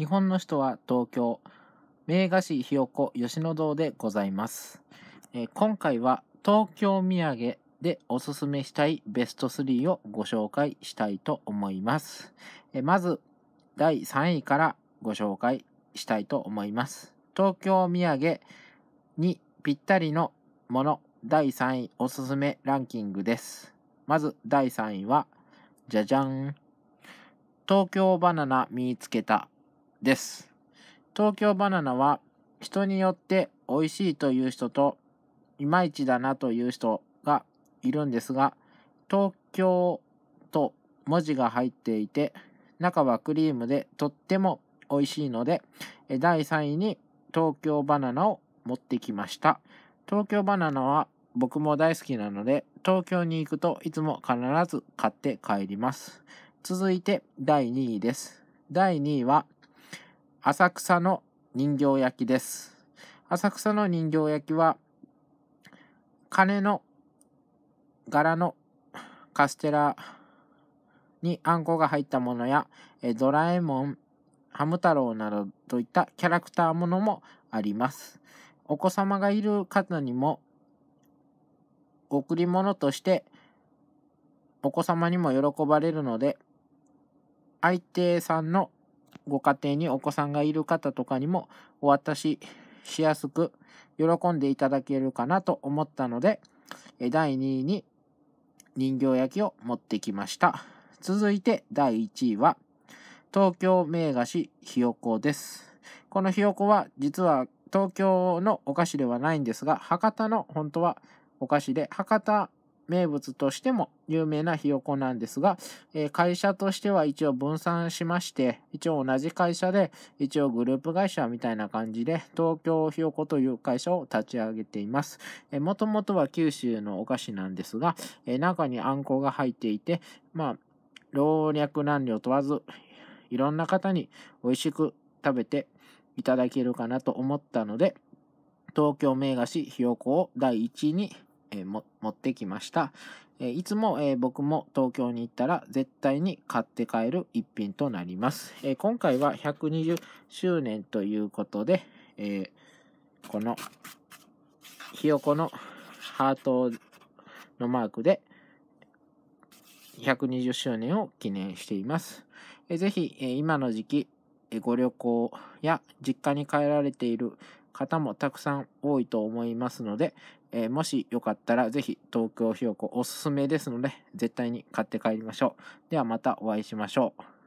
日本の首都は東京、名菓子ひよこ吉野堂でございます。えー、今回は東京土産でおすすめしたいベスト3をご紹介したいと思います。えー、まず、第3位からご紹介したいと思います。東京土産にぴったりのもの第3位おすすめランキングです。まず第3位は、じゃじゃん。東京バナナ見つけた。です。東京バナナは人によって美味しいという人といまいちだなという人がいるんですが東京と文字が入っていて中はクリームでとっても美味しいので第3位に東京バナナを持ってきました東京バナナは僕も大好きなので東京に行くといつも必ず買って帰ります続いて第2位です第2位は浅草の人形焼きです。浅草の人形焼きは、鐘の柄のカステラにあんこが入ったものや、ドラえもん、ハム太郎などといったキャラクターものもあります。お子様がいる方にも、贈り物として、お子様にも喜ばれるので、相手さんのご家庭にお子さんがいる方とかにもお渡ししやすく喜んでいただけるかなと思ったので、第2位に人形焼きを持ってきました。続いて第1位は、東京名菓子ひよこです。このひよこは実は東京のお菓子ではないんですが、博多の本当はお菓子で、博多名物としても有名なひよこなんですが、えー、会社としては一応分散しまして、一応同じ会社で、一応グループ会社みたいな感じで、東京ひよこという会社を立ち上げています。えー、もともとは九州のお菓子なんですが、えー、中にあんこが入っていて、まあ、老若男女問わず、いろんな方に美味しく食べていただけるかなと思ったので、東京名菓子ひよこを第1位にえー、も持ってきました。えー、いつも、えー、僕も東京に行ったら絶対に買って帰る一品となります。え今回は120周年ということで、えこのひよこのハートのマークで120周年を記念しています。えー、ぜひ、え今の時期、えご旅行や実家に帰られている方もたくさん多いと思いますので、えー、もしよかったらぜひ東京ひよこおすすめですので、絶対に買って帰りましょう。ではまたお会いしましょう。